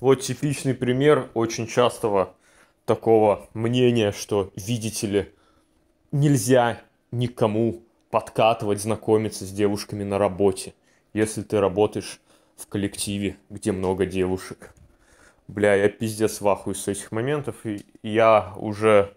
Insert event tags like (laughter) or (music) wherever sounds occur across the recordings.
Вот типичный пример очень частого такого мнения, что, видите ли, нельзя никому подкатывать, знакомиться с девушками на работе, если ты работаешь в коллективе, где много девушек. Бля, я пиздец вахую с этих моментов. И я уже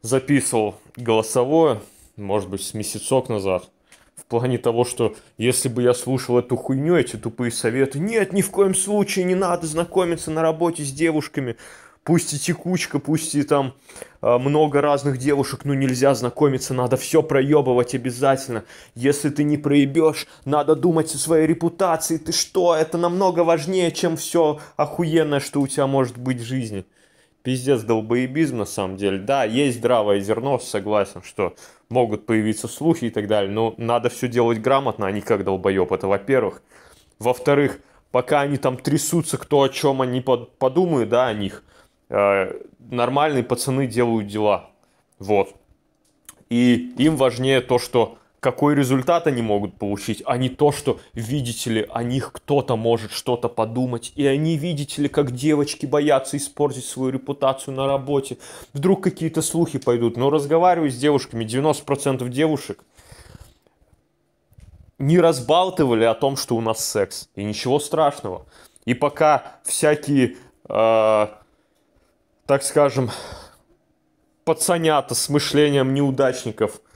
записывал голосовое, может быть, с месяцок назад, в плане того, что если бы я слушал эту хуйню, эти тупые советы, нет, ни в коем случае не надо знакомиться на работе с девушками, пусть и текучка, пусть и там а, много разных девушек, ну нельзя знакомиться, надо все проебывать обязательно. Если ты не проебешь, надо думать о своей репутации, ты что, это намного важнее, чем все охуенное, что у тебя может быть в жизни пиздец долбоебизм на самом деле. Да, есть здравое зерно, согласен, что могут появиться слухи и так далее, но надо все делать грамотно, а не как долбоеб, это во-первых. Во-вторых, пока они там трясутся, кто о чем они под подумают, да, о них, э, нормальные пацаны делают дела. Вот. И им важнее то, что какой результат они могут получить, а не то, что, видите ли, о них кто-то может что-то подумать, и они, видите ли, как девочки боятся испортить свою репутацию на работе, вдруг какие-то слухи пойдут, но разговариваю с девушками, 90% девушек не разбалтывали о том, что у нас секс, и ничего страшного. И пока всякие, э, так скажем, пацанята с мышлением неудачников –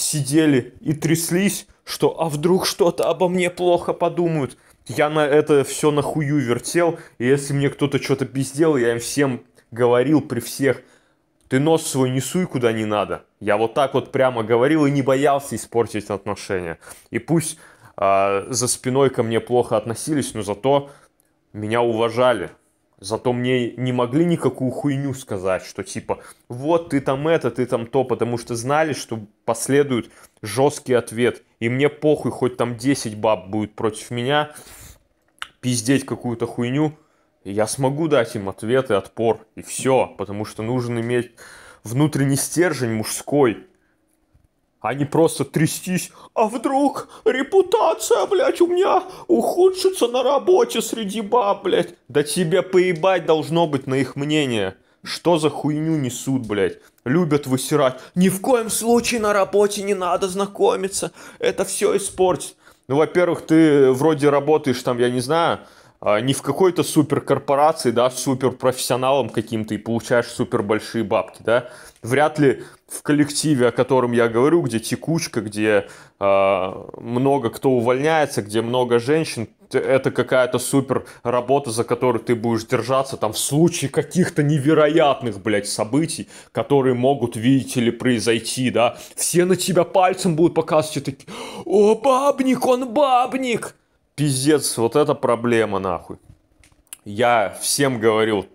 сидели и тряслись, что «а вдруг что-то обо мне плохо подумают?» Я на это все нахую вертел, и если мне кто-то что-то пиздел, я им всем говорил при всех, ты нос свой не суй куда не надо. Я вот так вот прямо говорил и не боялся испортить отношения. И пусть э, за спиной ко мне плохо относились, но зато меня уважали. Зато мне не могли никакую хуйню сказать, что типа, вот ты там это, ты там то, потому что знали, что последует жесткий ответ. И мне похуй, хоть там 10 баб будет против меня, пиздеть какую-то хуйню, я смогу дать им ответ и отпор, и все, потому что нужно иметь внутренний стержень мужской, а не просто трястись, а вдруг репутация, блядь, у меня ухудшится на работе среди баб, блядь. Да тебя поебать должно быть на их мнение. Что за хуйню несут, блядь? Любят высирать. Ни в коем случае на работе не надо знакомиться. Это все испортит. Ну, во-первых, ты вроде работаешь там, я не знаю, а, не в какой-то суперкорпорации, да, суперпрофессионалом каким-то и получаешь супербольшие бабки, да. Вряд ли в коллективе, о котором я говорю, где текучка, где э, много кто увольняется, где много женщин, это какая-то супер работа, за которую ты будешь держаться там в случае каких-то невероятных, блядь, событий, которые могут, видите ли, произойти, да. Все на тебя пальцем будут показывать и такие, о, бабник, он бабник! пиздец, вот эта проблема нахуй. Я всем говорил,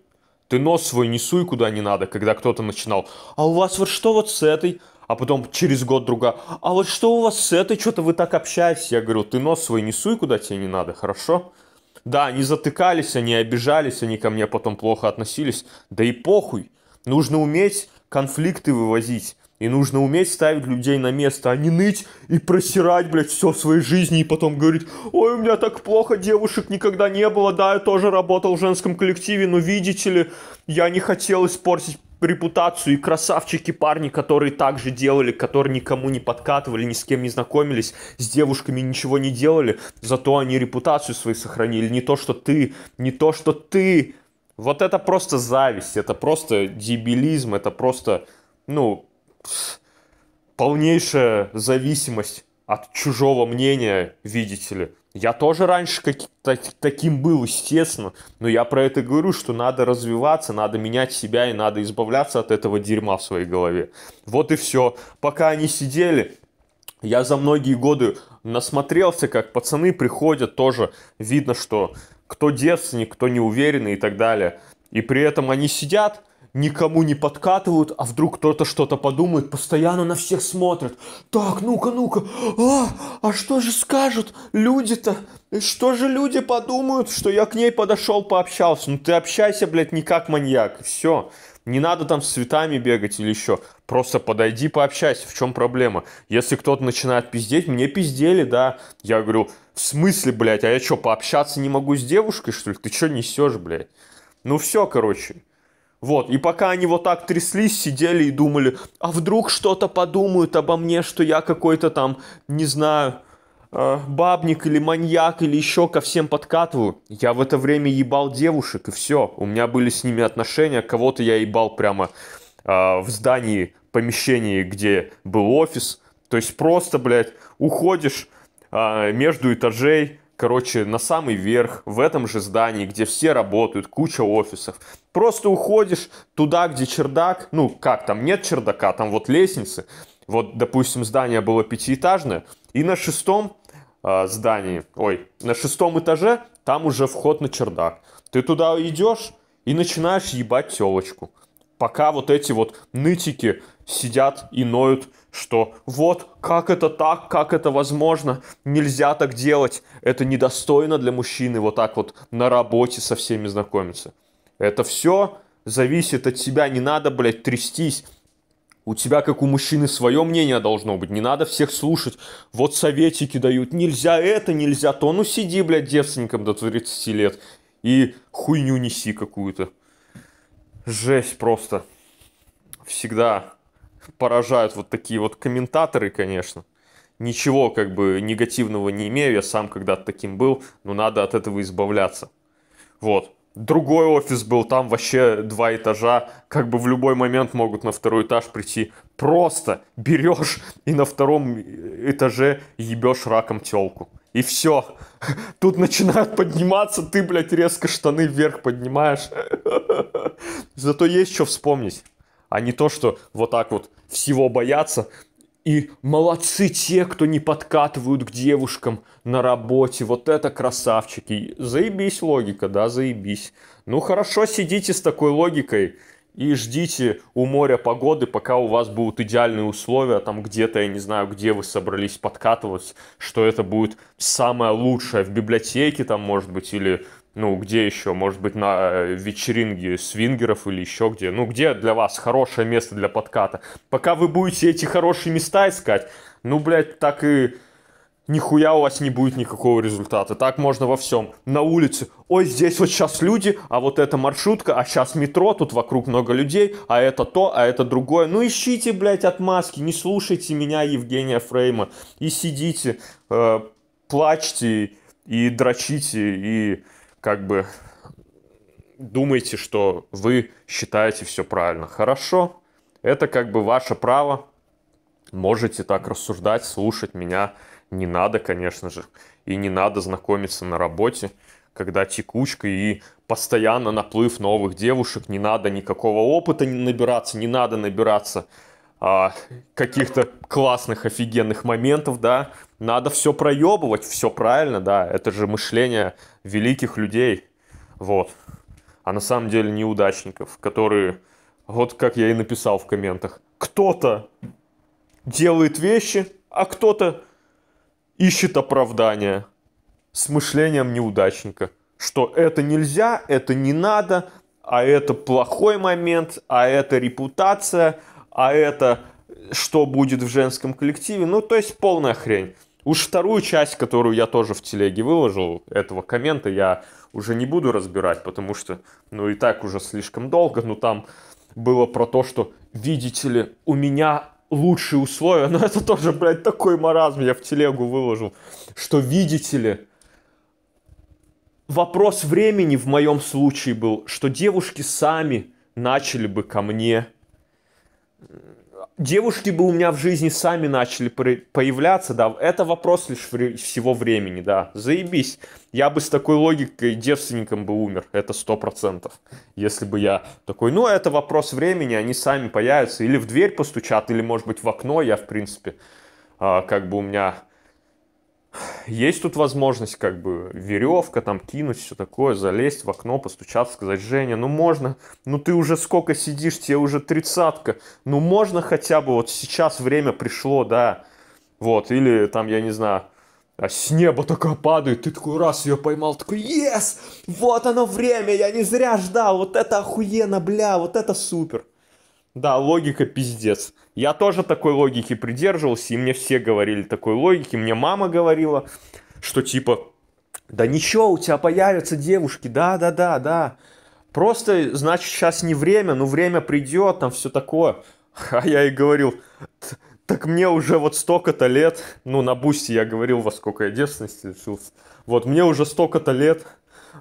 ты нос свой не суй куда не надо, когда кто-то начинал. А у вас вот что вот с этой? А потом через год друга. А вот что у вас с этой? Что-то вы так общаетесь. Я говорю, ты нос свой не суй куда тебе не надо, хорошо? Да, они затыкались, они обижались, они ко мне потом плохо относились. Да и похуй. Нужно уметь конфликты вывозить. И нужно уметь ставить людей на место, а не ныть и просирать, блядь, все в своей жизни, и потом говорить, ой, у меня так плохо, девушек никогда не было, да, я тоже работал в женском коллективе, но видите ли, я не хотел испортить репутацию и красавчики парни, которые также делали, которые никому не подкатывали, ни с кем не знакомились, с девушками ничего не делали, зато они репутацию свою сохранили. Не то, что ты, не то, что ты. Вот это просто зависть, это просто дебилизм, это просто, ну, полнейшая зависимость от чужого мнения, видите ли. Я тоже раньше как, таким был, естественно, но я про это говорю, что надо развиваться, надо менять себя и надо избавляться от этого дерьма в своей голове. Вот и все. Пока они сидели, я за многие годы насмотрелся, как пацаны приходят, тоже видно, что кто девственник, кто неуверенный и так далее. И при этом они сидят, никому не подкатывают, а вдруг кто-то что-то подумает, постоянно на всех смотрит. Так, ну-ка, ну-ка, а, а что же скажут люди-то? Что же люди подумают, что я к ней подошел, пообщался? Ну ты общайся, блядь, не как маньяк, все. Не надо там с цветами бегать или еще. Просто подойди, пообщайся. В чем проблема? Если кто-то начинает пиздеть, мне пиздели, да. Я говорю, в смысле, блядь, а я что, пообщаться не могу с девушкой, что ли? Ты что несешь, блядь? Ну все, короче. Вот, и пока они вот так тряслись, сидели и думали, а вдруг что-то подумают обо мне, что я какой-то там, не знаю, э, бабник или маньяк или еще ко всем подкатываю. Я в это время ебал девушек и все. У меня были с ними отношения. Кого-то я ебал прямо э, в здании, помещении, где был офис. То есть просто, блядь, уходишь э, между этажей, короче, на самый верх, в этом же здании, где все работают, куча офисов. Просто уходишь туда, где чердак, ну как, там нет чердака, там вот лестницы. Вот, допустим, здание было пятиэтажное, и на шестом э, здании, ой, на шестом этаже, там уже вход на чердак. Ты туда идешь и начинаешь ебать телочку. Пока вот эти вот нытики сидят и ноют, что вот как это так, как это возможно, нельзя так делать, это недостойно для мужчины вот так вот на работе со всеми знакомиться. Это все зависит от тебя, не надо, блядь, трястись. У тебя, как у мужчины, свое мнение должно быть. Не надо всех слушать. Вот советики дают. Нельзя это, нельзя то. Ну сиди, блядь, девственником до 30 лет. И хуйню неси какую-то. Жесть просто. Всегда поражают вот такие вот комментаторы, конечно. Ничего как бы негативного не имею, я сам когда-то таким был, но надо от этого избавляться. Вот. Другой офис был, там вообще два этажа, как бы в любой момент могут на второй этаж прийти. Просто берешь и на втором этаже ебешь раком телку. И все. Тут начинают подниматься, ты, блядь, резко штаны вверх поднимаешь. (laughs) Зато есть что вспомнить а не то, что вот так вот всего боятся. И молодцы те, кто не подкатывают к девушкам на работе. Вот это красавчики. Заебись логика, да, заебись. Ну хорошо, сидите с такой логикой и ждите у моря погоды, пока у вас будут идеальные условия, там где-то, я не знаю, где вы собрались подкатывать, что это будет самое лучшее в библиотеке, там, может быть, или ну, где еще, может быть, на э, вечеринке свингеров или еще где, ну, где для вас хорошее место для подката. Пока вы будете эти хорошие места искать, ну, блядь, так и нихуя у вас не будет никакого результата. Так можно во всем. На улице, ой, здесь вот сейчас люди, а вот эта маршрутка, а сейчас метро, тут вокруг много людей, а это то, а это другое. Ну ищите, блядь, отмазки, не слушайте меня, Евгения Фрейма, и сидите, э, плачьте и дрочите, и как бы думаете, что вы считаете все правильно. Хорошо, это как бы ваше право. Можете так рассуждать, слушать меня не надо, конечно же. И не надо знакомиться на работе, когда текучка и постоянно наплыв новых девушек. Не надо никакого опыта набираться, не надо набираться а, каких-то классных, офигенных моментов, да, надо все проебывать, все правильно, да, это же мышление великих людей, вот, а на самом деле неудачников, которые, вот как я и написал в комментах, кто-то делает вещи, а кто-то ищет оправдания с мышлением неудачника, что это нельзя, это не надо, а это плохой момент, а это репутация, а это что будет в женском коллективе. Ну, то есть полная хрень. Уж вторую часть, которую я тоже в телеге выложил, этого коммента я уже не буду разбирать, потому что, ну и так уже слишком долго, но там было про то, что, видите ли, у меня лучшие условия, но это тоже, блядь, такой маразм я в телегу выложил, что, видите ли, вопрос времени в моем случае был, что девушки сами начали бы ко мне девушки бы у меня в жизни сами начали появляться, да, это вопрос лишь всего времени, да, заебись. Я бы с такой логикой девственником бы умер, это сто процентов. Если бы я такой, ну, это вопрос времени, они сами появятся, или в дверь постучат, или, может быть, в окно, я, в принципе, а, как бы у меня есть тут возможность как бы веревка там кинуть, все такое, залезть в окно, постучаться, сказать, Женя, ну можно, ну ты уже сколько сидишь, тебе уже тридцатка, ну можно хотя бы вот сейчас время пришло, да, вот, или там, я не знаю, «А с неба такая падает, ты такой раз ее поймал, такой, ес, вот оно время, я не зря ждал, вот это охуенно, бля, вот это супер. Да, логика пиздец. Я тоже такой логики придерживался, и мне все говорили такой логики. Мне мама говорила, что типа, да ничего, у тебя появятся девушки, да, да, да, да. Просто, значит, сейчас не время, но ну, время придет, там все такое. А я и говорил, так мне уже вот столько-то лет, ну на бусте я говорил, во сколько я девственности лишился, вот мне уже столько-то лет,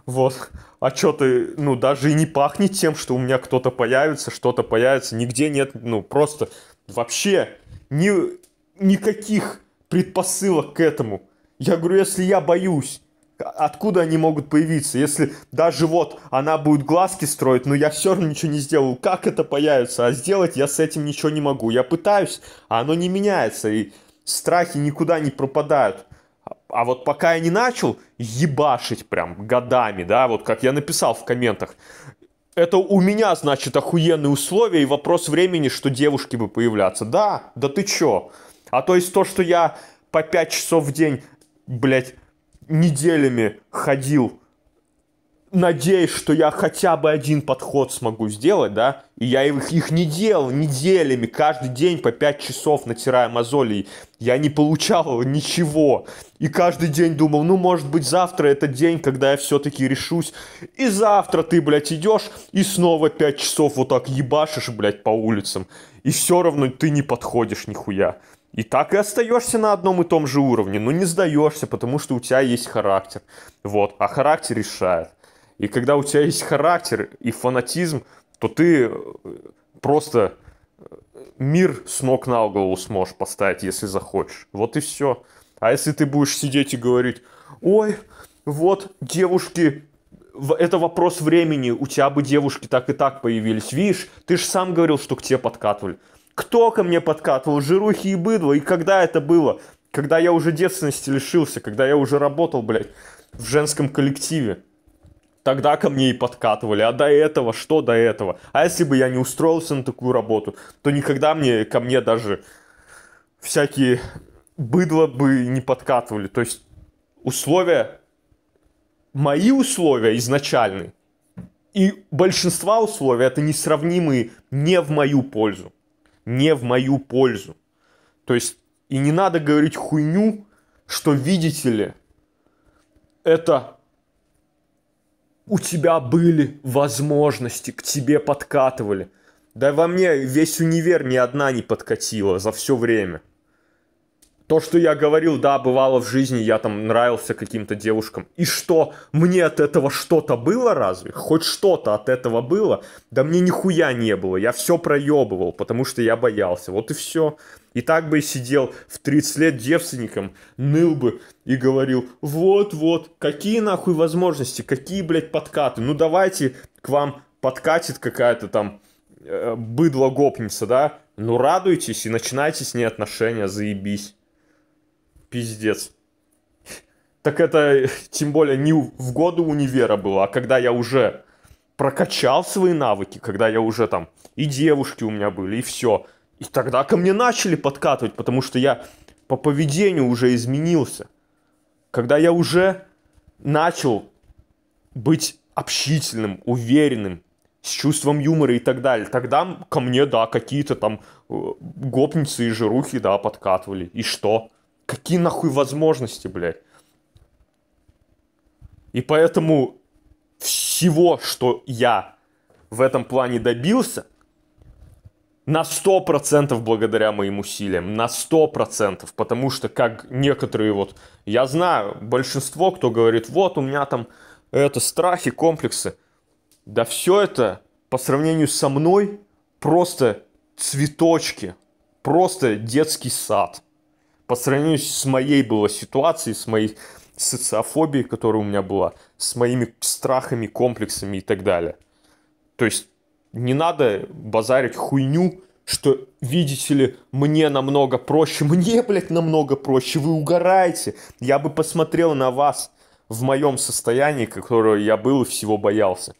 вот, а что ты, ну, даже и не пахнет тем, что у меня кто-то появится, что-то появится, нигде нет, ну, просто вообще ни, никаких предпосылок к этому. Я говорю, если я боюсь, откуда они могут появиться? Если даже вот она будет глазки строить, но я все равно ничего не сделал, как это появится? А сделать я с этим ничего не могу. Я пытаюсь, а оно не меняется, и страхи никуда не пропадают а вот пока я не начал ебашить прям годами, да, вот как я написал в комментах, это у меня, значит, охуенные условия и вопрос времени, что девушки бы появляться. Да, да ты чё? А то есть то, что я по 5 часов в день, блядь, неделями ходил надеюсь, что я хотя бы один подход смогу сделать, да, и я их, их не делал неделями, каждый день по 5 часов натирая мозоли, я не получал ничего, и каждый день думал, ну, может быть, завтра это день, когда я все-таки решусь, и завтра ты, блядь, идешь и снова 5 часов вот так ебашишь, блядь, по улицам, и все равно ты не подходишь нихуя. И так и остаешься на одном и том же уровне, но не сдаешься, потому что у тебя есть характер. Вот, а характер решает. И когда у тебя есть характер и фанатизм, то ты э, просто э, мир с ног на голову сможешь поставить, если захочешь. Вот и все. А если ты будешь сидеть и говорить, ой, вот девушки, это вопрос времени, у тебя бы девушки так и так появились. Видишь, ты же сам говорил, что к тебе подкатывали. Кто ко мне подкатывал? Жирухи и быдло. И когда это было? Когда я уже детственности лишился, когда я уже работал, блядь, в женском коллективе тогда ко мне и подкатывали. А до этого, что до этого? А если бы я не устроился на такую работу, то никогда мне, ко мне даже всякие быдло бы не подкатывали. То есть условия, мои условия изначальные и большинства условий это несравнимые не в мою пользу. Не в мою пользу. То есть и не надо говорить хуйню, что видите ли, это у тебя были возможности, к тебе подкатывали. Да во мне весь универ ни одна не подкатила за все время то, что я говорил, да, бывало в жизни, я там нравился каким-то девушкам. И что, мне от этого что-то было разве? Хоть что-то от этого было? Да мне нихуя не было, я все проебывал, потому что я боялся. Вот и все. И так бы и сидел в 30 лет девственником, ныл бы и говорил, вот-вот, какие нахуй возможности, какие, блядь, подкаты. Ну давайте к вам подкатит какая-то там э, быдло гопница, да? Ну радуйтесь и начинайте с ней отношения, заебись. Пиздец. Так это тем более не в году универа было, а когда я уже прокачал свои навыки, когда я уже там и девушки у меня были, и все. И тогда ко мне начали подкатывать, потому что я по поведению уже изменился. Когда я уже начал быть общительным, уверенным, с чувством юмора и так далее. Тогда ко мне, да, какие-то там э, гопницы и жирухи, да, подкатывали. И что? Какие нахуй возможности, блядь? И поэтому всего, что я в этом плане добился, на 100% благодаря моим усилиям, на 100%, потому что как некоторые вот, я знаю, большинство, кто говорит, вот у меня там это страхи, комплексы, да все это по сравнению со мной просто цветочки, просто детский сад – по сравнению с моей была ситуацией, с моей социофобией, которая у меня была, с моими страхами, комплексами и так далее. То есть не надо базарить хуйню, что, видите ли, мне намного проще, мне, блядь, намного проще, вы угораете. Я бы посмотрел на вас в моем состоянии, которое я был и всего боялся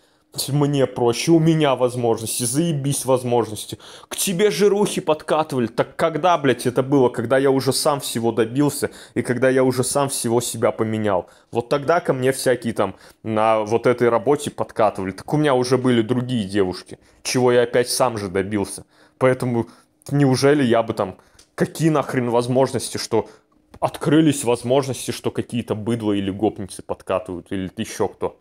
мне проще, у меня возможности, заебись возможности. К тебе жирухи подкатывали. Так когда, блядь, это было? Когда я уже сам всего добился и когда я уже сам всего себя поменял. Вот тогда ко мне всякие там на вот этой работе подкатывали. Так у меня уже были другие девушки, чего я опять сам же добился. Поэтому неужели я бы там... Какие нахрен возможности, что открылись возможности, что какие-то быдло или гопницы подкатывают, или еще кто.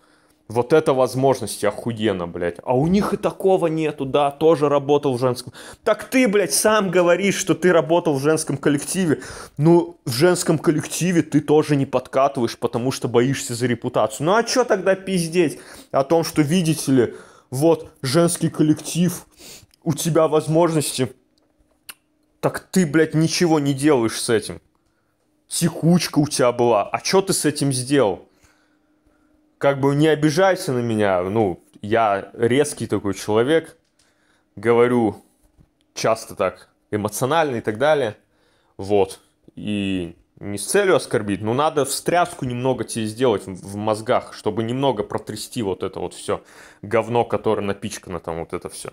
Вот это возможности охуенно, блядь. А у них и такого нету, да, тоже работал в женском. Так ты, блядь, сам говоришь, что ты работал в женском коллективе. Ну, в женском коллективе ты тоже не подкатываешь, потому что боишься за репутацию. Ну а чё тогда пиздеть о том, что, видите ли, вот женский коллектив, у тебя возможности, так ты, блядь, ничего не делаешь с этим. Текучка у тебя была, а чё ты с этим сделал? как бы не обижайся на меня, ну, я резкий такой человек, говорю часто так эмоционально и так далее, вот, и не с целью оскорбить, но надо встряску немного тебе сделать в мозгах, чтобы немного протрясти вот это вот все говно, которое напичкано там вот это все.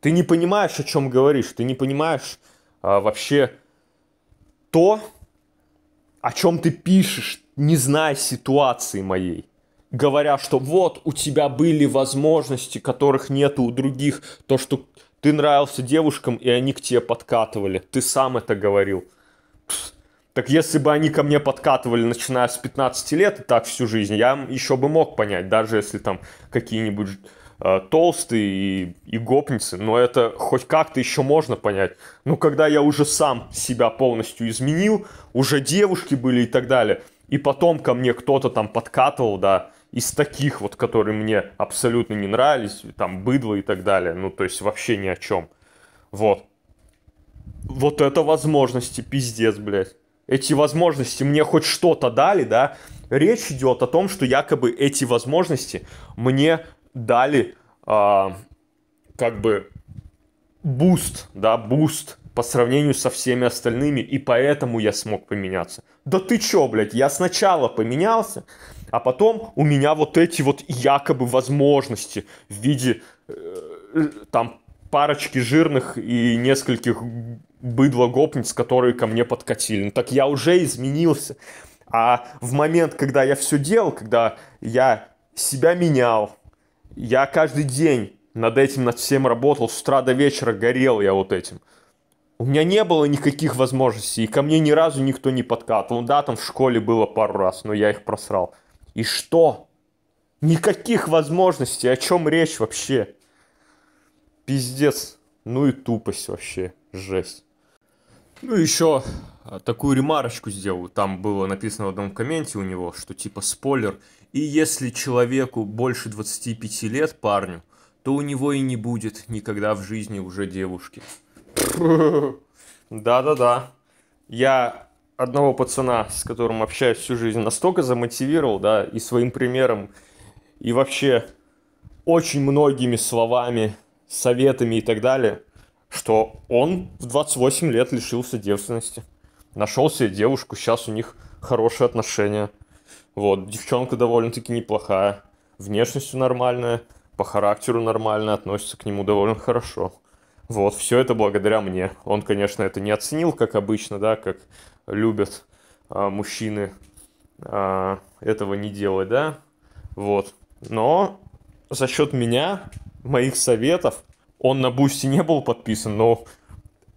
Ты не понимаешь, о чем говоришь, ты не понимаешь а, вообще то, о чем ты пишешь, не зная ситуации моей говоря, что вот у тебя были возможности, которых нету у других, то, что ты нравился девушкам, и они к тебе подкатывали. Ты сам это говорил. Так если бы они ко мне подкатывали, начиная с 15 лет и так всю жизнь, я еще бы мог понять, даже если там какие-нибудь э, толстые и, и гопницы, но это хоть как-то еще можно понять. Но когда я уже сам себя полностью изменил, уже девушки были и так далее, и потом ко мне кто-то там подкатывал, да, из таких вот, которые мне абсолютно не нравились, там быдло и так далее, ну то есть вообще ни о чем. Вот. Вот это возможности, пиздец, блядь. Эти возможности мне хоть что-то дали, да? Речь идет о том, что якобы эти возможности мне дали а, как бы буст, да, буст по сравнению со всеми остальными, и поэтому я смог поменяться. Да ты чё, блядь, я сначала поменялся, а потом у меня вот эти вот якобы возможности в виде э, там парочки жирных и нескольких быдло-гопниц, которые ко мне подкатили. Ну так я уже изменился. А в момент, когда я все делал, когда я себя менял, я каждый день над этим, над всем работал, с утра до вечера горел я вот этим – у меня не было никаких возможностей, и ко мне ни разу никто не подкатывал. Да, там в школе было пару раз, но я их просрал. И что? Никаких возможностей, о чем речь вообще? Пиздец, ну и тупость вообще, жесть. Ну еще а, такую ремарочку сделал, там было написано в одном комменте у него, что типа спойлер, и если человеку больше 25 лет, парню, то у него и не будет никогда в жизни уже девушки. Да-да-да. Я одного пацана, с которым общаюсь всю жизнь, настолько замотивировал, да, и своим примером, и вообще очень многими словами, советами и так далее, что он в 28 лет лишился девственности. Нашел себе девушку, сейчас у них хорошие отношения. Вот, девчонка довольно-таки неплохая, внешностью нормальная, по характеру нормально, относится к нему довольно хорошо. Вот, все это благодаря мне. Он, конечно, это не оценил, как обычно, да, как любят а, мужчины а, этого не делать, да. Вот. Но за счет меня, моих советов, он на бусте не был подписан, но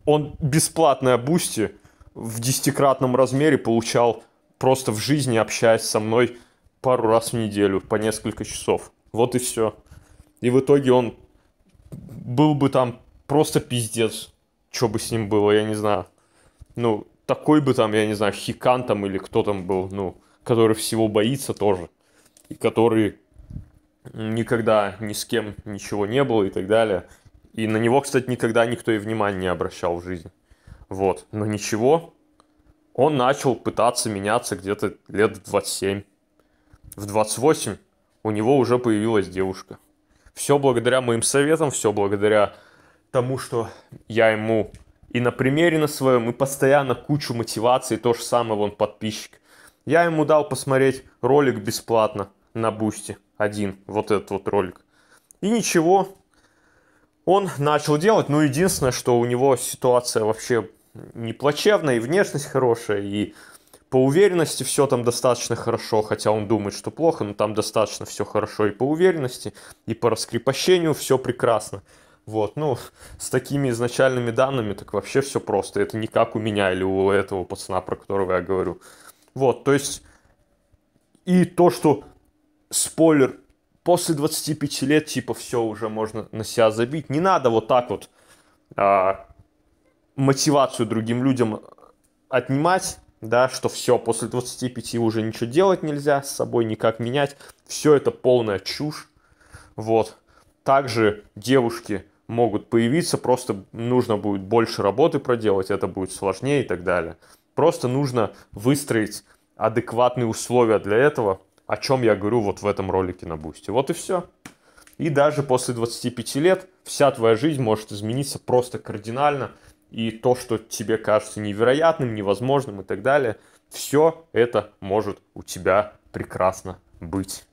он бесплатное бусте в десятикратном размере получал просто в жизни, общаясь со мной пару раз в неделю, по несколько часов. Вот и все. И в итоге он был бы там просто пиздец. Что бы с ним было, я не знаю. Ну, такой бы там, я не знаю, Хикан там или кто там был, ну, который всего боится тоже. И который никогда ни с кем ничего не было и так далее. И на него, кстати, никогда никто и внимания не обращал в жизни. Вот. Но ничего, он начал пытаться меняться где-то лет в 27. В 28 у него уже появилась девушка. Все благодаря моим советам, все благодаря тому, что я ему и на примере на своем, и постоянно кучу мотивации, то же самое вон подписчик. Я ему дал посмотреть ролик бесплатно на Бусти, один, вот этот вот ролик. И ничего, он начал делать, но ну, единственное, что у него ситуация вообще не плачевная, и внешность хорошая, и по уверенности все там достаточно хорошо, хотя он думает, что плохо, но там достаточно все хорошо и по уверенности, и по раскрепощению все прекрасно. Вот, ну, (laughs) с такими изначальными данными так вообще все просто. Это не как у меня или у этого пацана, про которого я говорю. Вот, то есть, и то, что, спойлер, после 25 лет, типа, все уже можно на себя забить. Не надо вот так вот а, мотивацию другим людям э, отнимать, да, что все, после 25 уже ничего делать нельзя, с собой никак менять. Все это полная чушь. Вот. Также девушки, могут появиться, просто нужно будет больше работы проделать, это будет сложнее и так далее. Просто нужно выстроить адекватные условия для этого, о чем я говорю вот в этом ролике на Бусте. Вот и все. И даже после 25 лет вся твоя жизнь может измениться просто кардинально. И то, что тебе кажется невероятным, невозможным и так далее, все это может у тебя прекрасно быть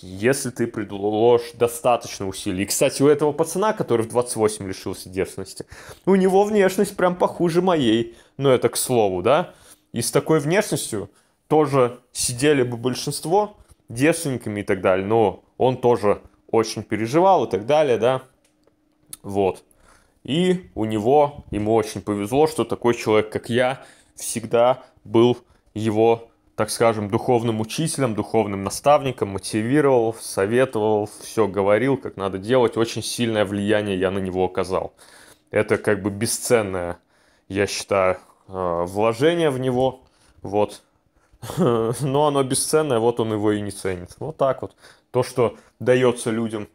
если ты предложишь достаточно усилий. И, кстати, у этого пацана, который в 28 лишился девственности, у него внешность прям похуже моей. Но ну, это к слову, да? И с такой внешностью тоже сидели бы большинство девственниками и так далее. Но он тоже очень переживал и так далее, да? Вот. И у него, ему очень повезло, что такой человек, как я, всегда был его так скажем, духовным учителем, духовным наставником, мотивировал, советовал, все говорил, как надо делать. Очень сильное влияние я на него оказал. Это как бы бесценное, я считаю, э, вложение в него. Вот. (laughs) Но оно бесценное, вот он его и не ценит. Вот так вот. То, что дается людям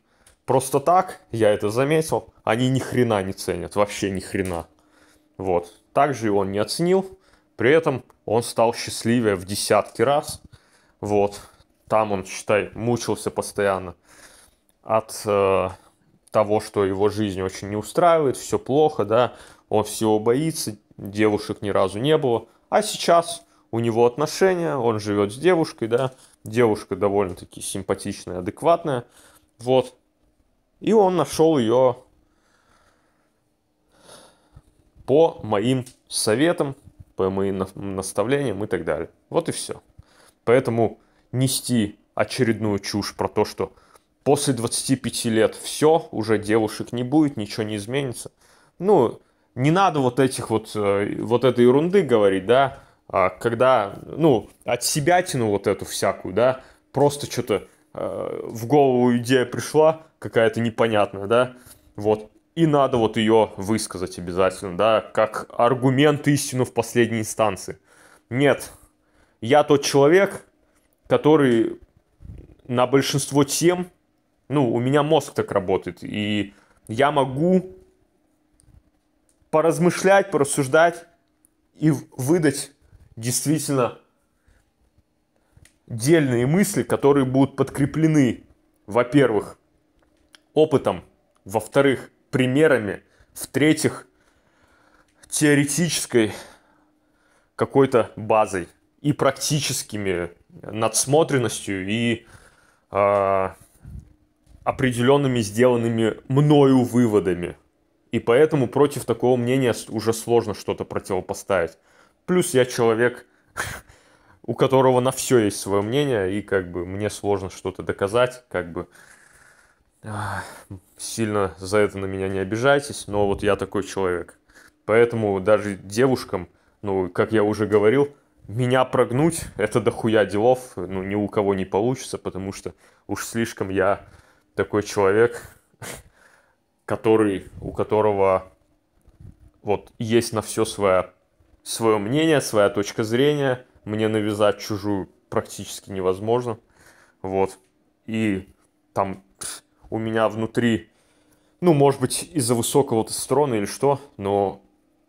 просто так, я это заметил, они ни хрена не ценят, вообще ни хрена. Вот. Также и он не оценил при этом он стал счастливее в десятки раз. Вот. Там он, считай, мучился постоянно от э, того, что его жизнь очень не устраивает, все плохо, да, он всего боится, девушек ни разу не было. А сейчас у него отношения, он живет с девушкой, да, девушка довольно-таки симпатичная, адекватная, вот. И он нашел ее по моим советам, по моим наставлениям и так далее. Вот и все. Поэтому нести очередную чушь про то, что после 25 лет все, уже девушек не будет, ничего не изменится. Ну, не надо вот этих вот, э, вот этой ерунды говорить, да, а когда, ну, от себя тяну вот эту всякую, да, просто что-то э, в голову идея пришла какая-то непонятная, да, вот, и надо вот ее высказать обязательно, да, как аргумент истину в последней инстанции. Нет, я тот человек, который на большинство тем, ну, у меня мозг так работает, и я могу поразмышлять, порассуждать и выдать действительно дельные мысли, которые будут подкреплены, во-первых, опытом, во-вторых, примерами, в-третьих, теоретической какой-то базой и практическими надсмотренностью и э, определенными сделанными мною выводами. И поэтому против такого мнения уже сложно что-то противопоставить. Плюс я человек, (laughs) у которого на все есть свое мнение, и как бы мне сложно что-то доказать, как бы сильно за это на меня не обижайтесь, но вот я такой человек. Поэтому даже девушкам, ну, как я уже говорил, меня прогнуть, это дохуя делов, ну, ни у кого не получится, потому что уж слишком я такой человек, который, у которого вот есть на все свое, свое мнение, своя точка зрения, мне навязать чужую практически невозможно, вот, и там у меня внутри, ну, может быть, из-за высокого тестостерона или что, но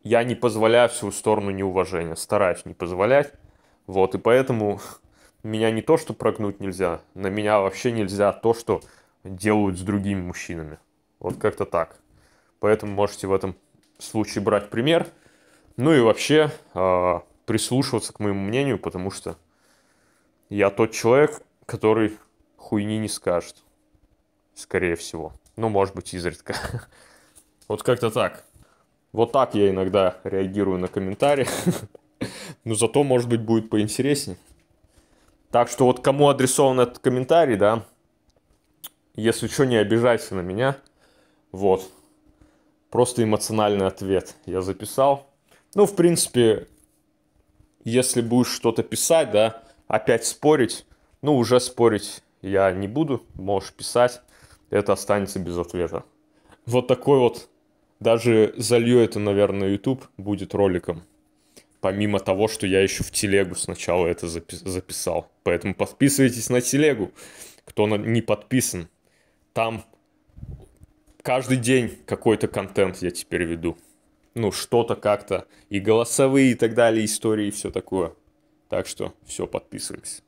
я не позволяю всю сторону неуважения, стараюсь не позволять. Вот, и поэтому (laughs) меня не то, что прогнуть нельзя, на меня вообще нельзя то, что делают с другими мужчинами. Вот как-то так. Поэтому можете в этом случае брать пример. Ну и вообще э, прислушиваться к моему мнению, потому что я тот человек, который хуйни не скажет скорее всего. Ну, может быть, изредка. (laughs) Вот как-то так. Вот так я иногда реагирую на комментарии. (laughs) Но зато, может быть, будет поинтереснее. Так что вот кому адресован этот комментарий, да, если что, не обижайся на меня. Вот. Просто эмоциональный ответ я записал. Ну, в принципе, если будешь что-то писать, да, опять спорить, ну, уже спорить я не буду, можешь писать это останется без ответа. Вот такой вот, даже залью это, наверное, YouTube будет роликом. Помимо того, что я еще в телегу сначала это запи записал. Поэтому подписывайтесь на телегу, кто на не подписан. Там каждый день какой-то контент я теперь веду. Ну, что-то как-то. И голосовые, и так далее, истории, и все такое. Так что все, подписываемся.